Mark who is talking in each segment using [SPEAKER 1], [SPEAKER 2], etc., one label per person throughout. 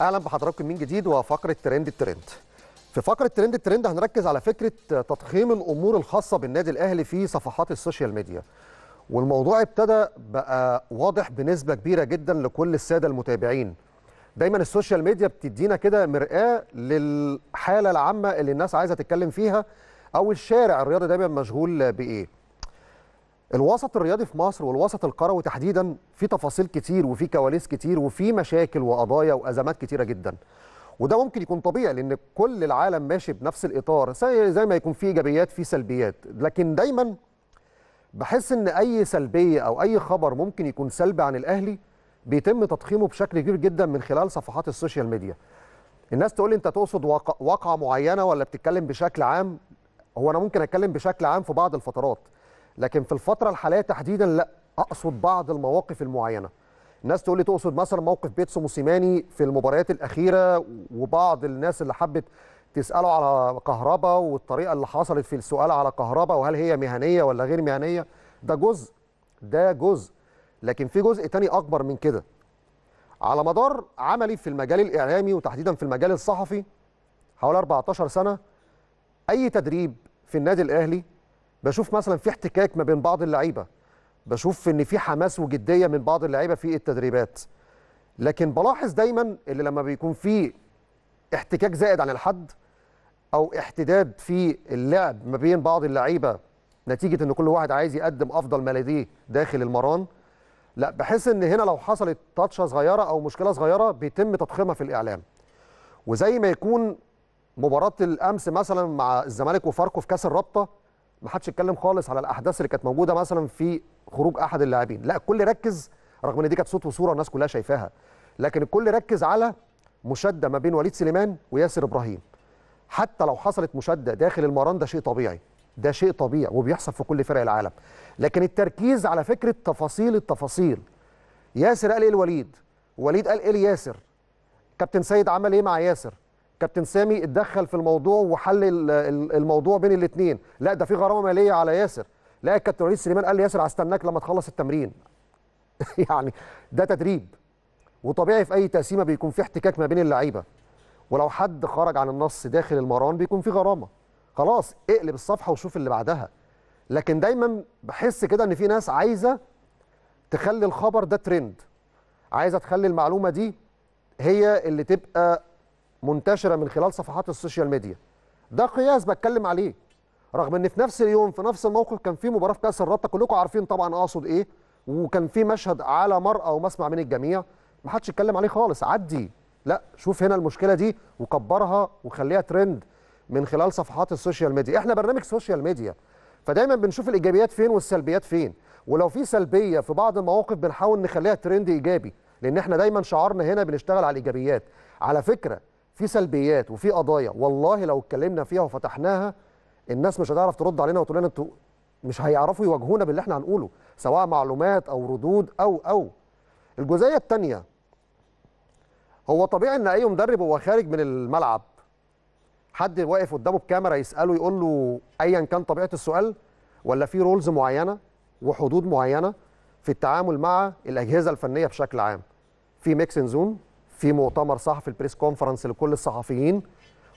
[SPEAKER 1] اهلا بحضراتكم من جديد وفقره ترند الترند في فقره ترند الترند هنركز على فكره تضخيم الامور الخاصه بالنادي الاهلي في صفحات السوشيال ميديا والموضوع ابتدى بقى واضح بنسبه كبيره جدا لكل الساده المتابعين دايما السوشيال ميديا بتدينا كده مرآة للحاله العامه اللي الناس عايزه تتكلم فيها او الشارع الرياضي دايما مشغول بايه الوسط الرياضي في مصر والوسط الكروي تحديدا في تفاصيل كتير وفي كواليس كتير وفي مشاكل وقضايا وازمات كتيره جدا وده ممكن يكون طبيعي لان كل العالم ماشي بنفس الاطار زي ما يكون في ايجابيات في سلبيات لكن دايما بحس ان اي سلبيه او اي خبر ممكن يكون سلبي عن الاهلي بيتم تضخيمه بشكل كبير جدا من خلال صفحات السوشيال ميديا الناس تقول لي انت تقصد واقعه معينه ولا بتتكلم بشكل عام هو انا ممكن اتكلم بشكل عام في بعض الفترات لكن في الفتره الحاليه تحديدا لا اقصد بعض المواقف المعينه الناس تقول لي تقصد مثلا موقف بيتسو موسيماني في المباريات الاخيره وبعض الناس اللي حبت تساله على كهربا والطريقه اللي حصلت في السؤال على كهربا وهل هي مهنيه ولا غير مهنيه ده جزء ده جزء لكن في جزء تاني اكبر من كده على مدار عملي في المجال الاعلامي وتحديدا في المجال الصحفي حوالي 14 سنه اي تدريب في النادي الاهلي بشوف مثلا في احتكاك ما بين بعض اللعيبه بشوف ان في حماس وجديه من بعض اللعيبه في التدريبات لكن بلاحظ دايما اللي لما بيكون في احتكاك زائد عن الحد او احتداد في اللعب ما بين بعض اللعيبه نتيجه ان كل واحد عايز يقدم افضل ما لديه داخل المران لا بحس ان هنا لو حصلت تاتشه صغيره او مشكله صغيره بيتم تضخيمها في الاعلام وزي ما يكون مباراه الامس مثلا مع الزمالك وفاركو في كاس الرابطه ما حدش اتكلم خالص على الاحداث اللي كانت موجوده مثلا في خروج احد اللاعبين لا الكل ركز رغم ان دي كانت صوت وصوره الناس كلها شايفاها لكن الكل ركز على مشاده ما بين وليد سليمان وياسر ابراهيم حتى لو حصلت مشاده داخل المران ده شيء طبيعي ده شيء طبيعي وبيحصل في كل فرق العالم لكن التركيز على فكره تفاصيل التفاصيل ياسر قال ايه لوليد وليد قال ايه لياسر كابتن سيد عمل ايه مع ياسر كابتن سامي اتدخل في الموضوع وحل الموضوع بين الاثنين لا ده في غرامه ماليه على ياسر لا الكابتن وليد سليمان قال لي ياسر هستناك لما تخلص التمرين يعني ده تدريب وطبيعي في اي تقسيمه بيكون في احتكاك ما بين اللعيبه ولو حد خرج عن النص داخل المران بيكون في غرامه خلاص اقلب الصفحه وشوف اللي بعدها لكن دايما بحس كده ان في ناس عايزه تخلي الخبر ده ترند عايزه تخلي المعلومه دي هي اللي تبقى منتشره من خلال صفحات السوشيال ميديا ده قياس بتكلم عليه رغم ان في نفس اليوم في نفس الموقف كان في مباراه في كاس الرابطه كلكم عارفين طبعا اقصد ايه وكان في مشهد على مرأى ومسمع من الجميع ما حدش اتكلم عليه خالص عدي لا شوف هنا المشكله دي وكبرها وخليها ترند من خلال صفحات السوشيال ميديا احنا برنامج سوشيال ميديا فدايما بنشوف الايجابيات فين والسلبيات فين ولو في سلبيه في بعض المواقف بنحاول نخليها ترند ايجابي لان احنا دايما شعارنا هنا بنشتغل على الايجابيات على فكره في سلبيات وفي قضايا والله لو اتكلمنا فيها وفتحناها الناس مش هتعرف ترد علينا وتقول لنا انتوا مش هيعرفوا يواجهونا باللي احنا هنقوله سواء معلومات او ردود او او الجزئيه الثانيه هو طبيعي ان اي مدرب هو خارج من الملعب حد واقف قدامه بكاميرا يساله يقول له ايا كان طبيعه السؤال ولا في رولز معينه وحدود معينه في التعامل مع الاجهزه الفنيه بشكل عام في ميكسن زون في مؤتمر صحفي البريس كونفرنس لكل الصحفيين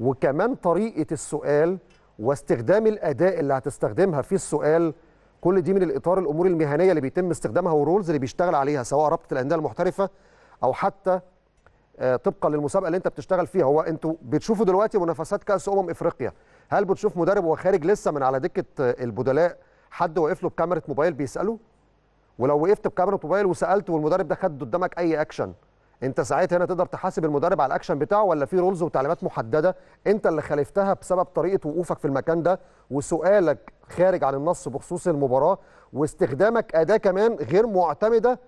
[SPEAKER 1] وكمان طريقه السؤال واستخدام الاداء اللي هتستخدمها في السؤال كل دي من الاطار الامور المهنيه اللي بيتم استخدامها والرولز اللي بيشتغل عليها سواء رابطه الانديه المحترفه او حتى آه، طبقا للمسابقه اللي انت بتشتغل فيها هو انتوا بتشوفوا دلوقتي منافسات كاس امم افريقيا هل بتشوف مدرب وهو خارج لسه من على دكه آه، البدلاء حد واقف له بكاميرا موبايل بيساله ولو وقفت بكاميرا موبايل وسالته والمدرب ده خد قدامك اي اكشن انت ساعتها هنا تقدر تحاسب المدرب على الاكشن بتاعه ولا في رولز وتعليمات محدده انت اللي خالفتها بسبب طريقه وقوفك في المكان ده وسؤالك خارج عن النص بخصوص المباراه واستخدامك اداه كمان غير معتمده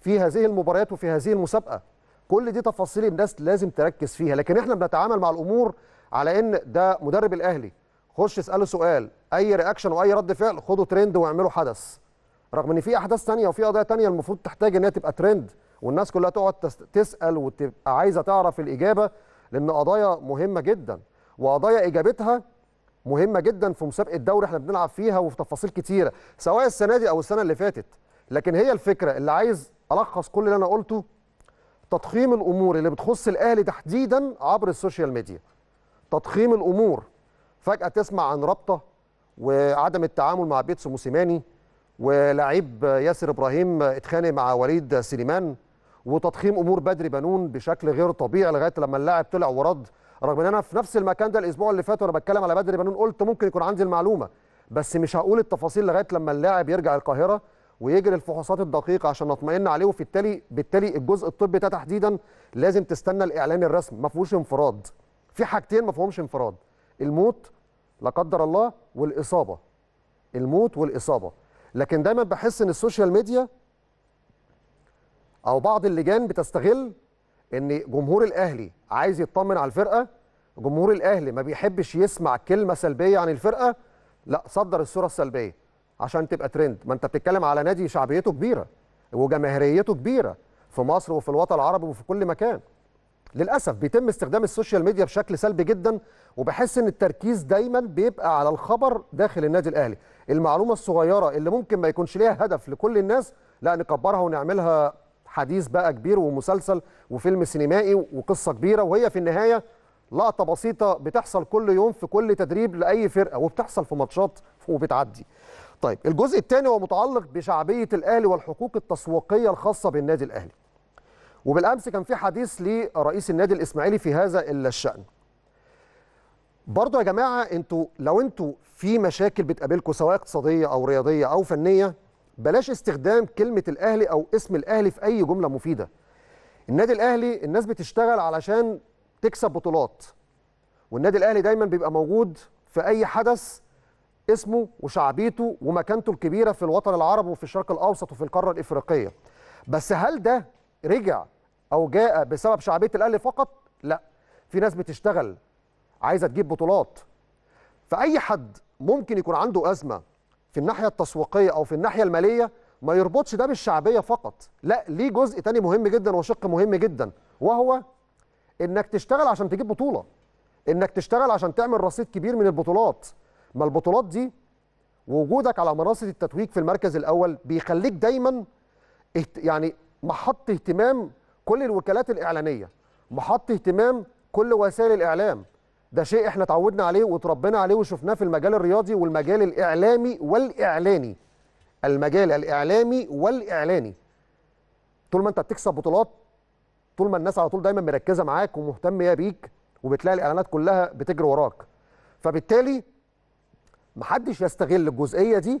[SPEAKER 1] في هذه المباريات وفي هذه المسابقه كل دي تفاصيل الناس لازم تركز فيها لكن احنا بنتعامل مع الامور على ان ده مدرب الاهلي خش اساله سؤال اي رياكشن واي رد فعل خده ترند واعمله حدث رغم ان في احداث ثانيه وفي قضايا ثانيه المفروض تحتاج انها تبقى ترند والناس كلها تقعد تسال وتبقى عايزه تعرف الاجابه لان قضايا مهمه جدا وقضايا اجابتها مهمه جدا في مسابقه دوري احنا بنلعب فيها وفي تفاصيل كتيره سواء السنه دي او السنه اللي فاتت لكن هي الفكره اللي عايز الخص كل اللي انا قلته تضخيم الامور اللي بتخص الاهلي تحديدا عبر السوشيال ميديا تضخيم الامور فجاه تسمع عن رابطه وعدم التعامل مع بيتسو موسيماني ولاعيب ياسر ابراهيم اتخانق مع وليد سليمان وتضخيم امور بدري بنون بشكل غير طبيعي لغايه لما اللاعب طلع ورد رغم ان انا في نفس المكان ده الاسبوع اللي فات وانا بتكلم على بدري بنون قلت ممكن يكون عندي المعلومه بس مش هقول التفاصيل لغايه لما اللاعب يرجع القاهره ويجري الفحوصات الدقيقه عشان نطمئن عليه وفي التالي بالتالي الجزء الطبي ده تحديدا لازم تستنى الاعلان الرسمي ما فيهوش انفراد في حاجتين ما فيهمش انفراد الموت لا قدر الله والاصابه الموت والاصابه لكن دايما بحس ان السوشيال ميديا او بعض اللجان بتستغل ان جمهور الاهلي عايز يطمن على الفرقه جمهور الاهلي ما بيحبش يسمع كلمه سلبيه عن الفرقه لا صدر الصوره السلبيه عشان تبقى ترند ما انت بتتكلم على نادي شعبيته كبيره وجماهيريته كبيره في مصر وفي الوطن العربي وفي كل مكان للاسف بيتم استخدام السوشيال ميديا بشكل سلبي جدا وبحس ان التركيز دايما بيبقى على الخبر داخل النادي الاهلي المعلومه الصغيره اللي ممكن ما يكونش ليها هدف لكل الناس لا نكبرها ونعملها حديث بقى كبير ومسلسل وفيلم سينمائي وقصه كبيره وهي في النهايه لقطه بسيطه بتحصل كل يوم في كل تدريب لاي فرقه وبتحصل في ماتشات وبتعدي. طيب الجزء الثاني هو متعلق بشعبيه الاهلي والحقوق التسويقيه الخاصه بالنادي الاهلي. وبالامس كان في حديث لرئيس النادي الاسماعيلي في هذا الشان. برضه يا جماعه انتوا لو انتوا في مشاكل بتقابلكم سواء اقتصاديه او رياضيه او فنيه بلاش استخدام كلمه الاهلي او اسم الاهلي في اي جمله مفيده النادي الاهلي الناس بتشتغل علشان تكسب بطولات والنادي الاهلي دايما بيبقى موجود في اي حدث اسمه وشعبيته ومكانته الكبيره في الوطن العربي وفي الشرق الاوسط وفي القاره الافريقيه بس هل ده رجع او جاء بسبب شعبيه الاهلي فقط لا في ناس بتشتغل عايزه تجيب بطولات فاي حد ممكن يكون عنده ازمه في الناحيه التسويقيه او في الناحيه الماليه ما يربطش ده بالشعبيه فقط لا ليه جزء تاني مهم جدا وشق مهم جدا وهو انك تشتغل عشان تجيب بطوله انك تشتغل عشان تعمل رصيد كبير من البطولات ما البطولات دي وجودك على منصه التتويج في المركز الاول بيخليك دايما يعني محط اهتمام كل الوكالات الاعلانيه محط اهتمام كل وسائل الاعلام ده شيء احنا تعودنا عليه وتربينا عليه وشفناه في المجال الرياضي والمجال الاعلامي والاعلاني المجال الاعلامي والاعلاني طول ما انت بتكسب بطولات طول ما الناس على طول دايما مركزه معاك ومهتمه بيك وبتلاقي الاعلانات كلها بتجري وراك فبالتالي محدش يستغل الجزئيه دي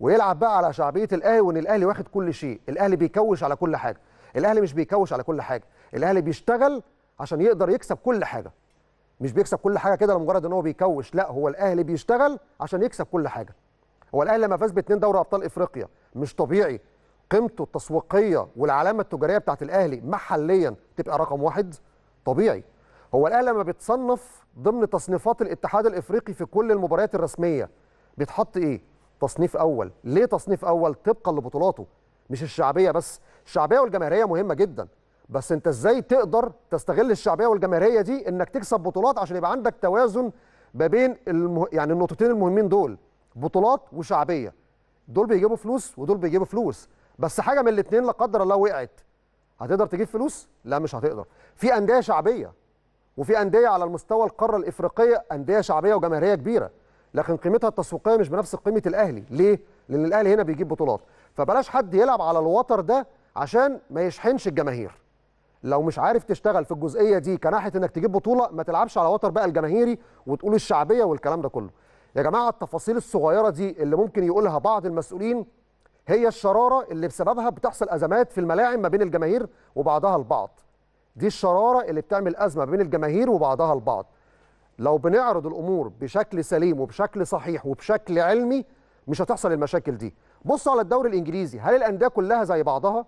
[SPEAKER 1] ويلعب بقى على شعبيه الاهلي وان الاهلي واخد كل شيء الاهلي بيكوش على كل حاجه الاهلي مش بيكوش على كل حاجه الاهلي بيشتغل عشان يقدر يكسب كل حاجه مش بيكسب كل حاجه كده لمجرد ان هو بيكوش لا هو الاهلي بيشتغل عشان يكسب كل حاجه هو الاهلي لما فاز باثنين دوري ابطال افريقيا مش طبيعي قيمته التسويقيه والعلامه التجاريه بتاعت الاهلي محليا تبقى رقم واحد طبيعي هو الاهلي لما بيتصنف ضمن تصنيفات الاتحاد الافريقي في كل المباريات الرسميه بيتحط ايه تصنيف اول ليه تصنيف اول طبقا لبطولاته مش الشعبيه بس الشعبيه والجماهيريه مهمه جدا بس انت ازاي تقدر تستغل الشعبيه والجماهيريه دي انك تكسب بطولات عشان يبقى عندك توازن ما بين المه... يعني النقطتين المهمين دول بطولات وشعبيه دول بيجيبوا فلوس ودول بيجيبوا فلوس بس حاجه من الاثنين لا قدر الله وقعت هتقدر تجيب فلوس لا مش هتقدر في انديه شعبيه وفي انديه على المستوى القاره الافريقيه انديه شعبيه وجماهيريه كبيره لكن قيمتها التسويقيه مش بنفس قيمه الاهلي ليه لان الاهلي هنا بيجيب بطولات فبلاش حد يلعب على الوتر ده عشان ما يشحنش الجماهير لو مش عارف تشتغل في الجزئيه دي كناحيه انك تجيب بطوله ما تلعبش على وتر بقى الجماهيري وتقول الشعبيه والكلام ده كله يا جماعه التفاصيل الصغيره دي اللي ممكن يقولها بعض المسؤولين هي الشراره اللي بسببها بتحصل ازمات في الملاعب ما بين الجماهير وبعضها البعض دي الشراره اللي بتعمل ازمه بين الجماهير وبعضها البعض لو بنعرض الامور بشكل سليم وبشكل صحيح وبشكل علمي مش هتحصل المشاكل دي بص على الدوري الانجليزي هل الانديه كلها زي بعضها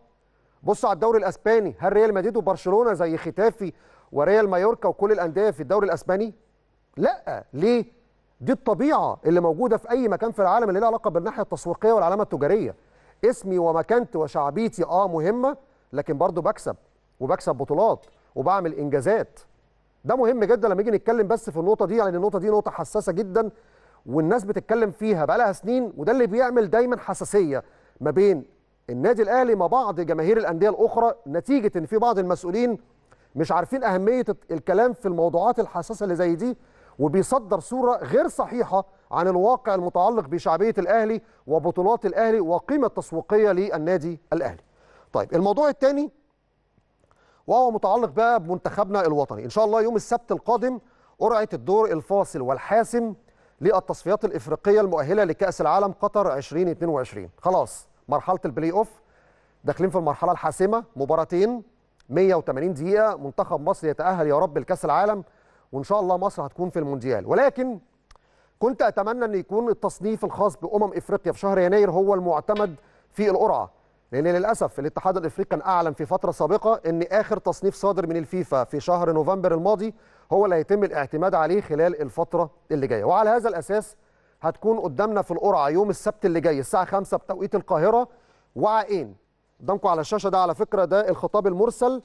[SPEAKER 1] بص على الدوري الاسباني هل ريال مدريد وبرشلونه زي ختافي وريال مايوركا وكل الانديه في الدوري الاسباني لا ليه دي الطبيعه اللي موجوده في اي مكان في العالم اللي لها علاقه بالناحيه التسويقيه والعلامه التجاريه اسمي ومكانتي وشعبيتي اه مهمه لكن برضه بكسب وبكسب بطولات وبعمل انجازات ده مهم جدا لما نيجي نتكلم بس في النقطه دي يعني النقطه دي نقطه حساسه جدا والناس بتتكلم فيها بقى لها سنين وده اللي بيعمل دايما حساسيه ما بين النادي الاهلي مع بعض جماهير الانديه الاخرى نتيجه ان في بعض المسؤولين مش عارفين اهميه الكلام في الموضوعات الحساسه اللي زي دي وبيصدر صوره غير صحيحه عن الواقع المتعلق بشعبيه الاهلي وبطولات الاهلي وقيمه التسويقيه للنادي الاهلي. طيب الموضوع الثاني وهو متعلق بقى بمنتخبنا الوطني، ان شاء الله يوم السبت القادم قرعه الدور الفاصل والحاسم للتصفيات الافريقيه المؤهله لكاس العالم قطر 2022 خلاص مرحله البلاي اوف داخلين في المرحله الحاسمه مباراتين 180 دقيقه منتخب مصر يتاهل يا رب لكاس العالم وان شاء الله مصر هتكون في المونديال ولكن كنت اتمنى ان يكون التصنيف الخاص بامم افريقيا في شهر يناير هو المعتمد في القرعه لان للاسف الاتحاد الافريقي كان اعلن في فتره سابقه ان اخر تصنيف صادر من الفيفا في شهر نوفمبر الماضي هو اللي هيتم الاعتماد عليه خلال الفتره اللي جايه وعلى هذا الاساس هتكون قدامنا في القرعه يوم السبت اللي جاي الساعه 5 بتوقيت القاهره وعائين قدامكم على الشاشه ده على فكره ده الخطاب المرسل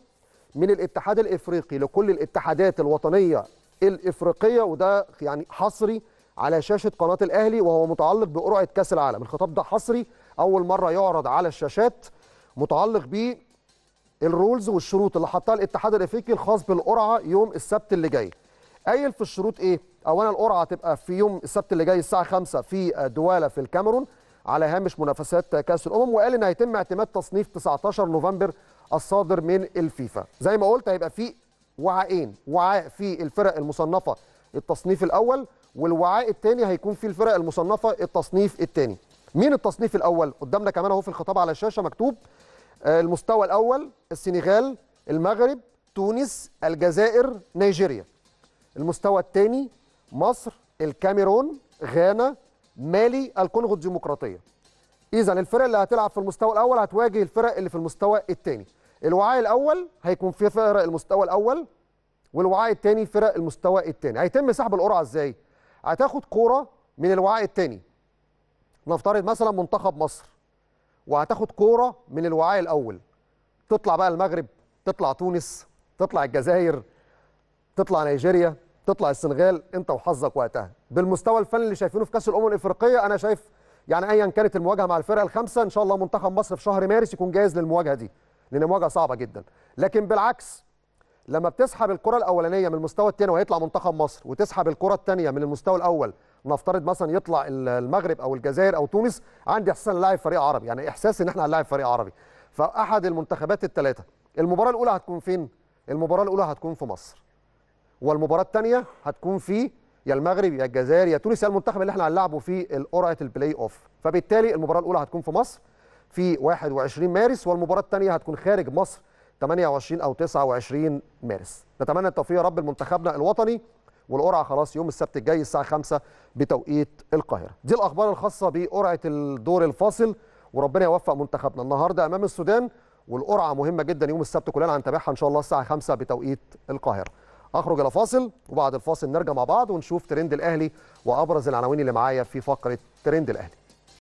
[SPEAKER 1] من الاتحاد الافريقي لكل الاتحادات الوطنيه الافريقيه وده يعني حصري على شاشه قناه الاهلي وهو متعلق بقرعه كاس العالم الخطاب ده حصري اول مره يعرض على الشاشات متعلق بالرولز والشروط اللي حطها الاتحاد الافريقي الخاص بالقرعه يوم السبت اللي جاي قايل في الشروط ايه اولا القرعه تبقى في يوم السبت اللي جاي الساعه 5 في دواله في الكاميرون على هامش منافسات كاس الامم وقال ان هيتم اعتماد تصنيف 19 نوفمبر الصادر من الفيفا زي ما قلت هيبقى في وعاءين وعاء في الفرق المصنفه التصنيف الاول والوعاء الثاني هيكون في الفرق المصنفه التصنيف الثاني مين التصنيف الاول قدامنا كمان اهو في الخطاب على الشاشه مكتوب آه، المستوى الاول السنغال المغرب تونس الجزائر نيجيريا المستوى الثاني مصر الكاميرون غانا مالي الكونغو الديمقراطيه اذا الفرق اللي هتلعب في المستوى الاول هتواجه الفرق اللي في المستوى الثاني الوعاء الاول هيكون في فرق المستوى الاول والوعاء الثاني فرق المستوى الثاني هيتم سحب القرعه ازاي هتاخد كوره من الوعاء الثاني نفترض مثلا منتخب مصر وهتاخد كوره من الوعاء الاول تطلع بقى المغرب تطلع تونس تطلع الجزائر تطلع نيجيريا تطلع السنغال انت وحظك وقتها بالمستوى الفني اللي شايفينه في كاس الامم الافريقيه انا شايف يعني ايا كانت المواجهه مع الفرقه الخامسه ان شاء الله منتخب مصر في شهر مارس يكون جاهز للمواجهه دي لان مواجهه صعبه جدا لكن بالعكس لما بتسحب الكره الاولانيه من المستوى الثاني وهيطلع منتخب مصر وتسحب الكره الثانيه من المستوى الاول نفترض مثلا يطلع المغرب او الجزائر او تونس عندي احساس ان لاعب فريق عربي يعني احساس ان احنا هنلاعب فريق عربي فاحد المنتخبات الثلاثه المباراه الاولى هتكون فين المباراه الاولى هتكون في مصر والمباراه الثانيه هتكون في يا المغرب يا الجزائر يا تونس يا المنتخب اللي احنا هنلعبه في قرعه البلاي اوف فبالتالي المباراه الاولى هتكون في مصر في 21 مارس والمباراه الثانيه هتكون خارج مصر 28 او 29 مارس نتمنى التوفيق يا رب لمنتخبنا الوطني والقرعه خلاص يوم السبت الجاي الساعه 5 بتوقيت القاهره دي الاخبار الخاصه بقرعه الدور الفاصل وربنا يوفق منتخبنا النهارده امام السودان والقرعه مهمه جدا يوم السبت كلنا هنتابعها ان شاء الله الساعه 5 بتوقيت القاهره هخرج الى فاصل وبعد الفاصل نرجع مع بعض ونشوف ترند الاهلي وابرز العناوين اللي معايا في فقره ترند الاهلي